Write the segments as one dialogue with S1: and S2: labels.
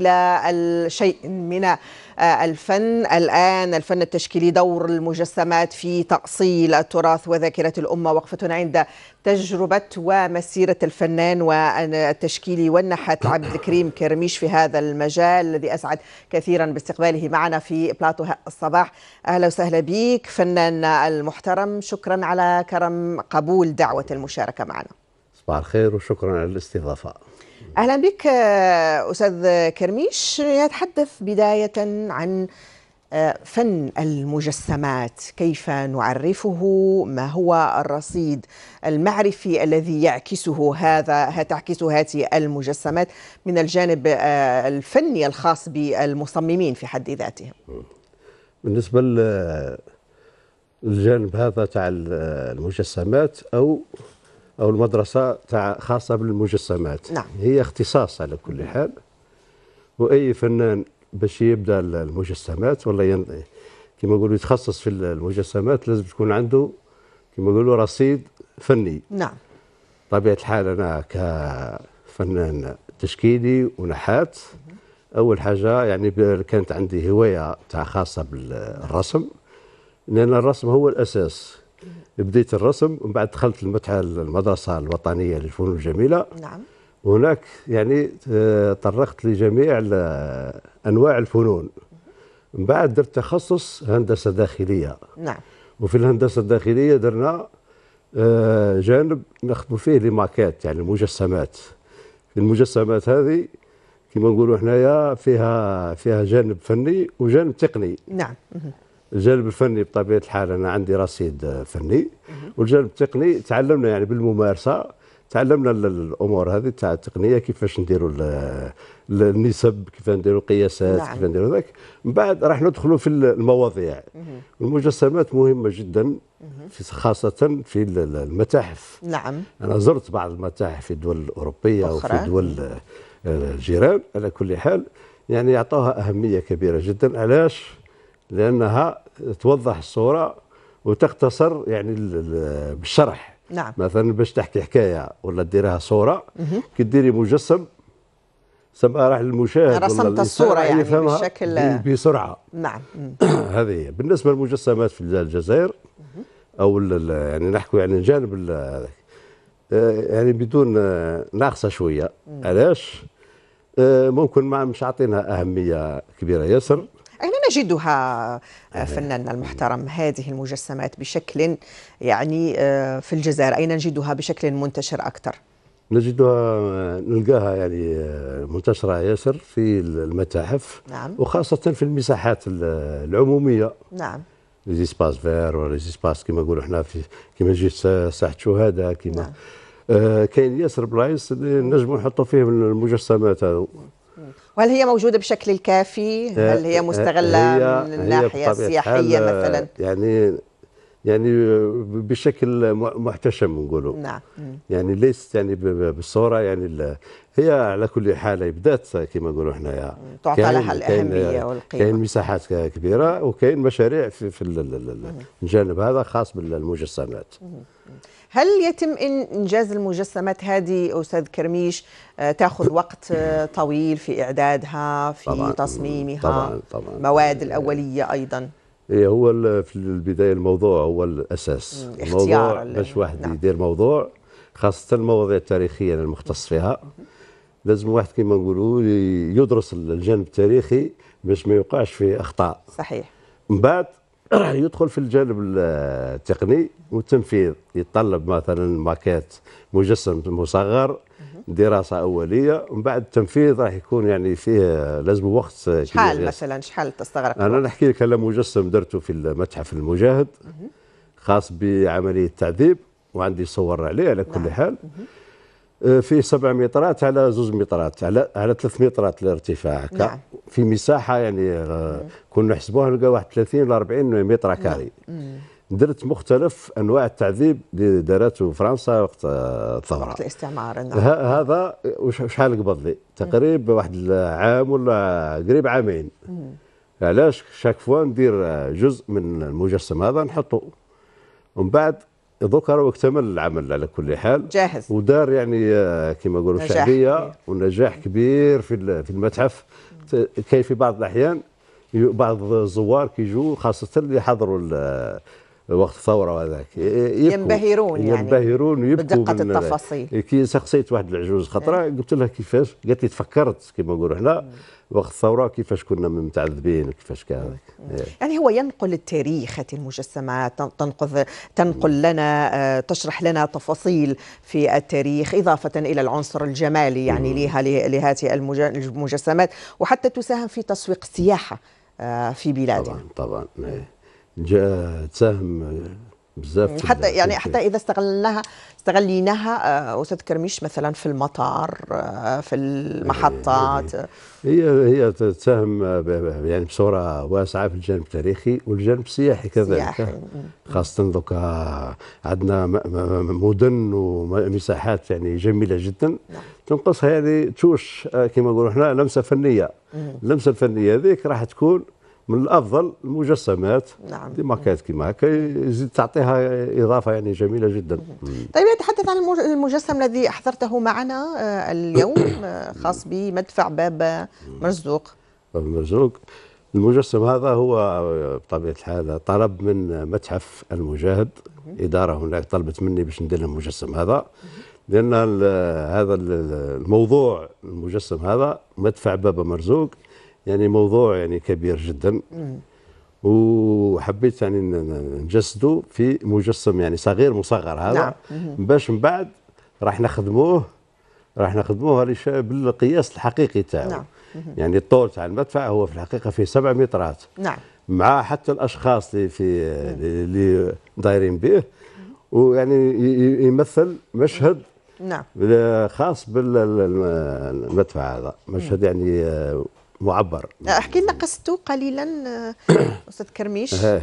S1: إلى شيء من آه، الفن الآن الفن التشكيلي دور المجسمات في تأصيل التراث وذاكرة الأمة وقفة عند تجربة ومسيرة الفنان والتشكيلي والنحات عبد الكريم كرميش في هذا المجال الذي أسعد كثيرا باستقباله معنا في بلاتو الصباح أهلا وسهلا بك فنان المحترم شكرا على كرم قبول دعوة المشاركة معنا
S2: صباح الخير وشكرا على الاستضافة
S1: اهلا بك آه، استاذ كرميش يتحدث بدايه عن آه، فن المجسمات كيف نعرفه ما هو الرصيد المعرفي الذي يعكسه هذا تعكس هذه المجسمات من الجانب آه، الفني الخاص بالمصممين في حد ذاتهم
S2: بالنسبه للجانب هذا تاع المجسمات او او المدرسه تاع خاصه بالمجسمات نعم. هي اختصاص على كل حال واي فنان باش يبدا المجسمات ولا كيما كما يقولوا يتخصص في المجسمات لازم تكون عنده كما يقولوا رصيد فني نعم طبيعه الحال انا كفنان تشكيلي ونحات اول حاجه يعني كانت عندي هوايه تاع خاصه بالرسم لان الرسم هو الاساس بديت الرسم ومن بعد دخلت المتحة المدرسة الوطنية للفنون الجميلة نعم وهناك يعني آه، طرقت لجميع آه، أنواع الفنون من بعد درت تخصص هندسة داخلية نعم وفي الهندسة الداخلية درنا آه، جانب نخدموا فيه لي ماكات يعني مجسمات المجسمات هذه كما نقولوا حنايا فيها فيها جانب فني وجانب تقني نعم الجانب الفني بطبيعه الحال انا عندي رصيد فني والجانب التقني تعلمنا يعني بالممارسه تعلمنا الامور هذه تاع التقنيه كيفاش نديروا النسب كيف نديروا القياسات نعم. كيف نديروا ذاك من بعد راح ندخلوا في المواضيع المجسمات مهمه جدا في خاصه في المتاحف
S1: نعم انا
S2: زرت بعض المتاحف في الدول الاوروبيه وفي دول آه، الجيران على كل حال يعني يعطوها اهميه كبيره جدا علاش لانها توضح الصوره وتختصر يعني بالشرح نعم مثلا باش تحكي حكايه ولا ديرها صوره كي ديري مجسم سما راح للمشاهد رسمت الصوره يعني, يعني بشكل بسرعه نعم هذه هي بالنسبه للمجسمات في الجزائر او يعني نحكوا يعني الجانب آه، يعني بدون آه، ناقصه شويه علاش آه، ممكن ما مش عاطينها اهميه كبيره ياسر
S1: أين نجدها آه، فناننا المحترم هذه المجسمات بشكل يعني آه، في الجزائر أين نجدها بشكل منتشر
S2: أكثر؟ نجدها آه، نلقاها يعني منتشرة ياسر في المتاحف نعم. وخاصة في المساحات العمومية نعم ليزيسباس فير سباس كما نقولوا احنا في كما جي ساحة الشهداء كما نعم. آه كاين ياسر بلايص اللي نجموا نحطوا فيه المجسمات هذو
S1: وهل هي موجودة بشكل الكافي؟ هل آه، هي آه، مستغلة هي من الناحية السياحية مثلا؟
S2: يعني يعني بشكل محتشم نقولوا نعم يعني ليست يعني بالصوره يعني هي على كل حال بدات كما نقولوا حنايا تعطى لها الاهميه والقيمه كاين مساحات كبيره وكاين مشاريع في, في الجانب هذا خاص بالمجسمات
S1: هل يتم انجاز المجسمات هذه استاذ كرميش آه، تاخذ وقت طويل في اعدادها في طبعاً تصميمها طبعا طبعا المواد الاوليه ايضا
S2: إيه هو في البدايه الموضوع هو الاساس الموضوع باش واحد نعم. يدير موضوع خاصه المواضيع التاريخيه انا المختص فيها لازم واحد كما نقولوا يدرس الجانب التاريخي باش ما يوقعش في اخطاء صحيح من بعد راح يدخل في الجانب التقني والتنفيذ يتطلب مثلا ماكات مجسم مصغر دراسه اوليه ومن بعد التنفيذ راح يكون يعني فيه لازم وقت شحال مثلا
S1: شحال تستغرق انا
S2: نحكي لك على مجسم درته في المتحف المجاهد خاص بعمليه التعذيب وعندي صور عليه على كل نعم. حال آه، في سبع مترات على زوز مترات على على ثلاث مترات الارتفاع نعم. في مساحه يعني آه، كنا نحسبوها نلقى واحد 30 ل 40 متر كاري نعم. درت مختلف انواع التعذيب اللي دارته فرنسا وقت الثوره آه، وقت الاستعمار نعم. هذا شحال قبض لي تقريبا واحد العام ولا قريب عامين علاش شاك فوا ندير جزء من المجسم هذا نحطه ومن بعد ذكر واكتمل العمل على كل حال جاهز ودار يعني آه، كما يقولوا شعبيه ونجاح كبير في في المتحف كاين في بعض الاحيان بعض الزوار كيجوا خاصه اللي حضروا وقت الثوره وهذاك إيه، إيه، ينبهرون يعني ينبهرون ويبكوا بدقه التفاصيل إيه، كي سقسيت واحد العجوز خطره قلت لها كيفاش قالت لي تفكرت كما نقولوا احنا وقت الثوره كيفاش كنا متعذبين وكيفاش كان
S1: يعني هو ينقل التاريخ هذه المجسمات تنقل تنقل لنا آه، تشرح لنا تفاصيل في التاريخ اضافه الى العنصر الجمالي يعني لها لهذه المجسمات وحتى تساهم في تسويق السياحه آه، في بلادنا طبعا
S2: طبعا جاء تساهم بزاف حتى يعني حتى
S1: اذا استغلناها استغليناها آه، استاذ كرميش مثلا في المطار آه، في المحطات
S2: هي هي تساهم يعني بصوره واسعه في الجانب التاريخي والجانب السياحي كذلك خاصه دوكا عندنا مدن ومساحات يعني جميله جدا نعم. تنقصها يعني توش آه، كما نقولوا احنا لمسه فنيه اللمسه الفنيه هذيك راح تكون من الافضل المجسمات نعم دي ماركات كيما هكا يزيد تعطيها اضافه يعني جميله جدا
S1: طيب نتحدث عن المجسم الذي احضرته معنا آه، اليوم آه، خاص بمدفع باب
S2: مرزوق باب مرزوق المجسم هذا هو آه، بطبيعه الحال طلب من متحف المجاهد اداره هناك طلبت مني باش ندير المجسم هذا لان هذا الموضوع المجسم هذا مدفع باب مرزوق يعني موضوع يعني كبير جدا وحبيت يعني نجسده في مجسم يعني صغير مصغر هذا نعم. باش من بعد راح نخدموه راح نخدموه بالقياس الحقيقي تاعو نعم. يعني الطول تاع المدفع هو في الحقيقه فيه سبع مترات نعم مع حتى الاشخاص اللي في اللي دايرين به ويعني يمثل مشهد نعم خاص بالمدفع هذا مشهد يعني آه، معبر
S1: آه، احكي لنا قصته قليلا آه، استاذ كرميش آه،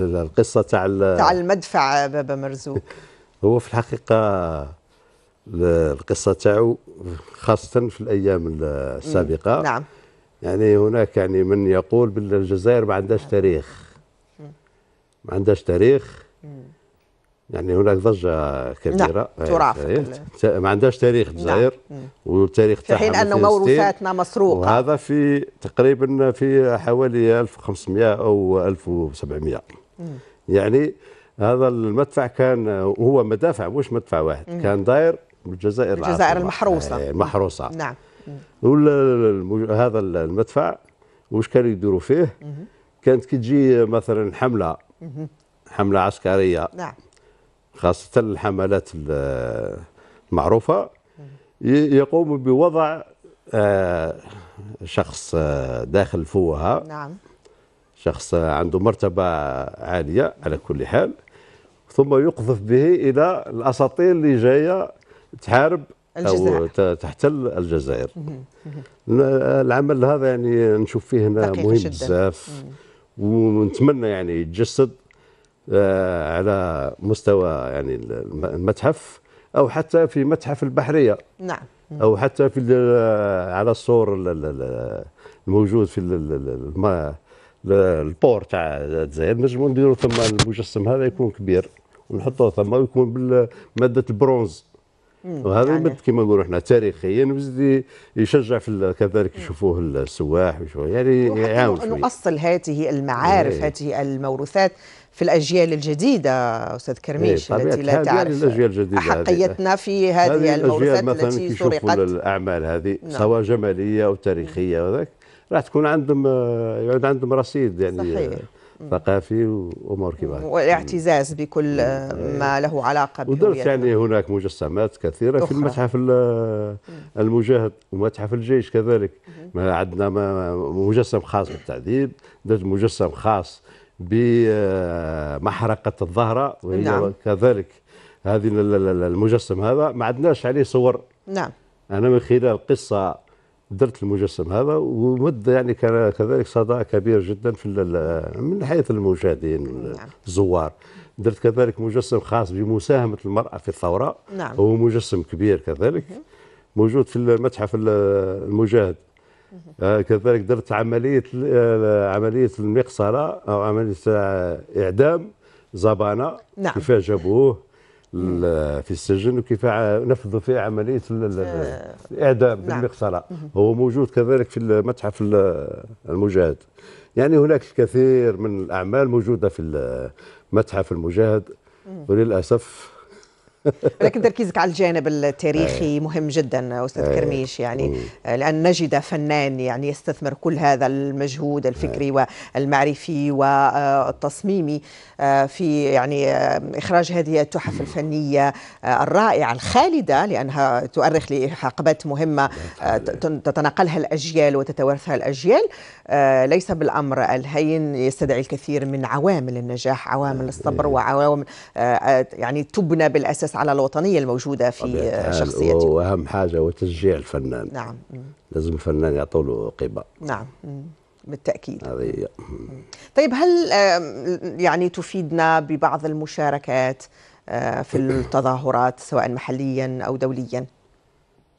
S2: القصه تاع تاع
S1: المدفع بابا مرزوق
S2: هو في الحقيقه القصه تاعو خاصه في الايام السابقه نعم يعني هناك يعني من يقول بالجزائر ما عندهاش تاريخ ما عندهاش تاريخ يعني هناك ضجه نعم، كبيره نعم ترافق إيه، إيه. ما عندهاش تاريخ الجزائر نعم. والتاريخ تاعها في حين ان موروثاتنا مسروقه وهذا في تقريبا في حوالي 1500 او 1700 مم. يعني هذا المدفع كان هو مدافع مش مدفع واحد مم. كان داير بالجزائر الجزائر المحروسه المحروسه إيه، نعم هذا المدفع واش كانوا يديروا فيه مم. كانت كي تجي مثلا حمله حمله عسكريه نعم خاصة الحملات المعروفة يقوم بوضع آه، شخص آه، داخل فوهة نعم شخص عنده مرتبة عالية على كل حال ثم يقذف به إلى الأساطيل اللي جاية تحارب الجزائر. أو تحتل الجزائر العمل هذا يعني نشوف فيه هنا مهم بزاف ونتمنى يعني يتجسد آه، على مستوى يعني المتحف او حتى في متحف البحريه نعم او حتى في آه، على السور الموجود في البور تاع الجزائر نجمو نديروا ثم المجسم هذا يكون كبير ونحطوه ثم ويكون بماده البرونز وهذا يعني كما نقولوا احنا تاريخيا يعني يشجع في كذلك يشوفوه السواح ويشوفوه يعني يعاون
S1: نؤصل هذه المعارف ايه. هذه الموروثات في الاجيال الجديده استاذ كرميش ايه التي لا يعني تعرف
S2: يعني احقيتنا
S1: في هذه الموروثات التي سرقت
S2: الاعمال هذه نعم. سواء جماليه او تاريخيه وذاك راح تكون عندهم آه، يعود عندهم رصيد يعني صحيح. ثقافي وامور كما
S1: والاعتزاز بكل ما له علاقه به ودرت يعني
S2: هناك مجسمات كثيره في المتحف المجاهد ومتحف الجيش كذلك ما عندنا مجسم خاص بالتعذيب درت مجسم خاص بمحرقه آه، الظهره وهي نعم. كذلك هذه المجسم هذا ما عندناش عليه صور نعم انا من خلال قصه درت المجسم هذا ومد يعني كان كذلك صدى كبير جدا في من حيث المشاهدين نعم. الزوار درت كذلك مجسم خاص بمساهمه المراه في الثوره نعم. هو مجسم كبير كذلك موجود في المتحف المجاهد آه، كذلك درت عمليه آه، عمليه المقصله او عمليه اعدام زبانه نعم. كيفاش جابوه في السجن وكيف نفذوا فيه عمليه آه. الاعدام نعم. بالمقصره هو موجود كذلك في المتحف المجاهد يعني هناك الكثير من الاعمال موجوده في متحف المجاهد وللاسف
S1: لكن تركيزك على الجانب التاريخي إيه. مهم جدا استاذ إيه. كرميش يعني آه، لان نجد فنان يعني يستثمر كل هذا المجهود الفكري إيه. والمعرفي والتصميمي آه، في يعني آه، اخراج هذه التحف الفنيه الرائعه الخالده لانها تؤرخ لحقبات مهمه تتناقلها الاجيال وتتوارثها الاجيال ليس بالامر الهين يستدعي الكثير من عوامل النجاح عوامل الصبر وعوامل يعني تبنى بالاساس على الوطنية الموجودة في آه، شخصيته
S2: وأهم حاجة وتشجيع الفنان نعم لازم الفنان يعطوا له قيمة نعم
S1: بالتأكيد هذه طيب هل يعني تفيدنا ببعض المشاركات آه، في التظاهرات سواء محليا أو دوليا؟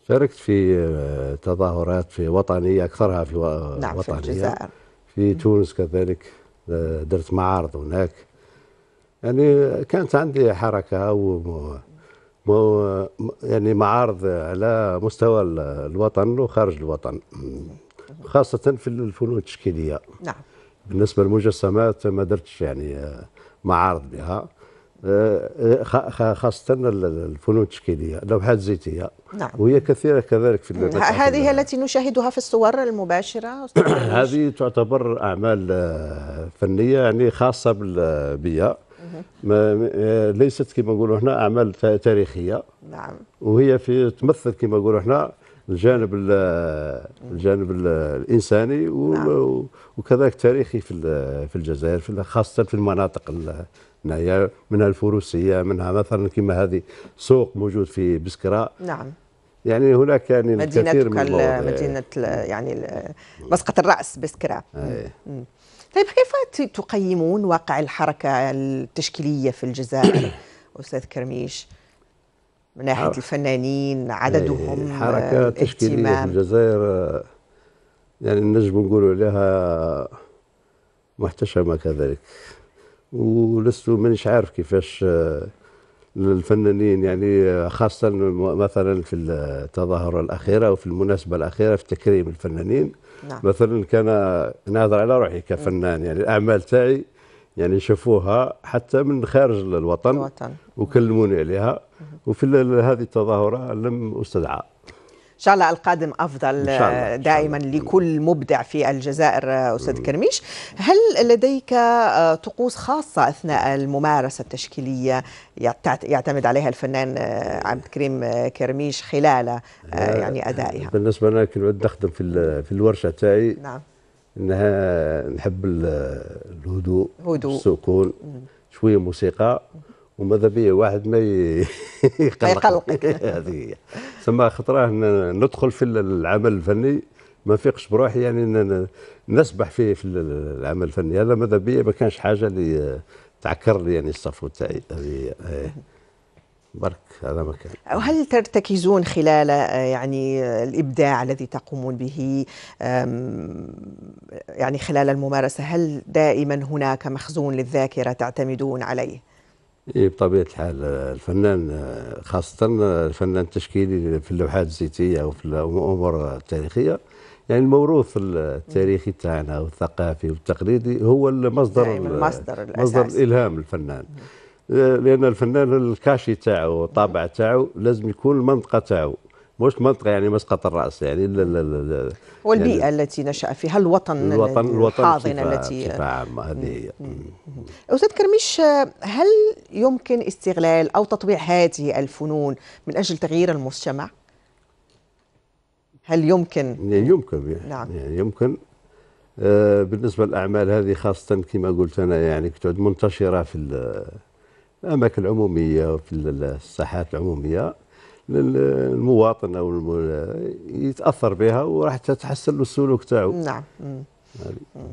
S2: شاركت في آه، تظاهرات في وطنية أكثرها في وطنية نعم في الجزائر في تونس كذلك درت معارض هناك يعني كانت عندي حركة أو يعني معارض على مستوى الوطن وخارج الوطن خاصة في الفنون التشكيلية نعم بالنسبة للمجسمات ما درتش يعني آه، معارض بها آه، آه، خاصة الفنون التشكيلية لوحات زيتية نعم وهي كثيرة كذلك في
S1: هذه التي نشاهدها في الصور المباشرة
S2: هذه تعتبر أعمال فنية يعني خاصة بي ما ليست كما نقولوا هنا اعمال تاريخيه نعم وهي في تمثل كما نقولوا هنا الجانب الجانب الانساني نعم. وكذلك تاريخي في في الجزائر في خاصه في المناطق هنايا منها الفروسيه منها مثلا كما هذه سوق موجود في بسكره نعم يعني هناك يعني الكثير من مدينه
S1: يعني مسقط الراس بسكره طيب كيف تقيمون واقع الحركة التشكيلية في الجزائر أستاذ كرميش من ناحية حركة. الفنانين عددهم الحركة التشكيلية في
S2: الجزائر يعني نجم نقول لها محتشمة كذلك ولست مانيش عارف كيفاش للفنانين يعني خاصة مثلا في التظاهرة الأخيرة وفي المناسبة الأخيرة في تكريم الفنانين نعم. مثلا كان ناظر على روحي كفنان يعني الأعمال تاعي يعني شافوها حتى من خارج الوطن, الوطن. وكلموني عليها وفي هذه التظاهرة لم أستدعى
S1: ان شاء الله القادم افضل إن شاء الله. دائما لكل مبدع في الجزائر استاذ كرميش هل لديك آه، طقوس خاصه اثناء الممارسه التشكيليه يعتمد عليها الفنان آه، عبد الكريم آه، كرميش خلال يعني ادائها
S2: بالنسبه لنا كنعود نخدم في في الورشه تاعي نعم انها نحب الهدوء هدوء السكون شويه موسيقى وماذا بيا واحد ما يقلقك هذه هي ثم خطره ندخل في العمل الفني ما نفيقش بروحي يعني نسبح في في العمل الفني هذا ماذا بيا ما كانش حاجه اللي تعكر لي يعني الصفو تاعي هذه برك هذا ما كان
S1: هل ترتكزون خلال آه، يعني آه، الابداع الذي تقومون به يعني خلال الممارسه هل دائما هناك مخزون للذاكره تعتمدون عليه
S2: اي بطبيعه الحال الفنان خاصه الفنان التشكيلي في اللوحات الزيتيه وفي الامور التاريخيه يعني الموروث التاريخي تاعنا والثقافي والتقليدي هو المصدر المصدر مصدر الالهام للفنان لان الفنان الكاشي تاعو والطابع تاعو لازم يكون المنطقه تاعو مش منطقه يعني مسقط الراس يعني لا لا لا والبيئه يعني
S1: التي نشا فيها الوطن الوطن الوطن الحاضنه التي
S2: هذه هي
S1: استاذ كرميش هل يمكن استغلال او تطبيع هذه الفنون من اجل تغيير المجتمع؟
S2: هل يمكن؟ يعني يمكن يعني نعم يعني يمكن آه، بالنسبه للاعمال هذه خاصه كما قلت انا يعني تعد منتشره في الاماكن العموميه وفي الساحات العموميه للمواطن او يتاثر بها وراح تتحسن له السلوك تاعو نعم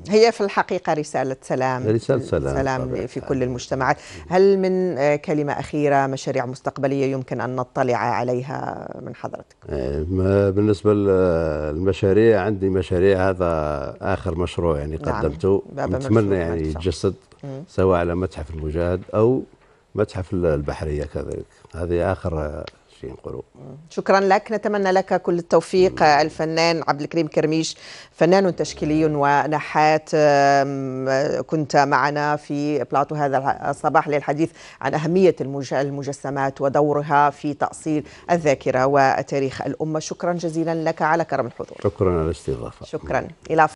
S1: هي في الحقيقة رسالة سلام رسالة سلام, سلام في كل المجتمعات هل من آه، كلمة أخيرة مشاريع مستقبلية يمكن أن نطلع عليها من حضرتك
S2: آه، بالنسبة للمشاريع عندي مشاريع هذا آخر مشروع يعني نعم. قدمته نعم. نتمنى يعني يتجسد سواء على متحف المجاهد أو متحف البحرية كذلك هذه آخر 20 قرون
S1: شكرا لك نتمنى لك كل التوفيق الفنان عبد الكريم كرميش فنان تشكيلي ونحات كنت معنا في بلاطو هذا الصباح للحديث عن أهمية المجسمات ودورها في تأصيل الذاكرة وتاريخ الأمة شكرا جزيلا لك على كرم الحضور
S2: شكرا على الاستضافة شكرا
S1: إلى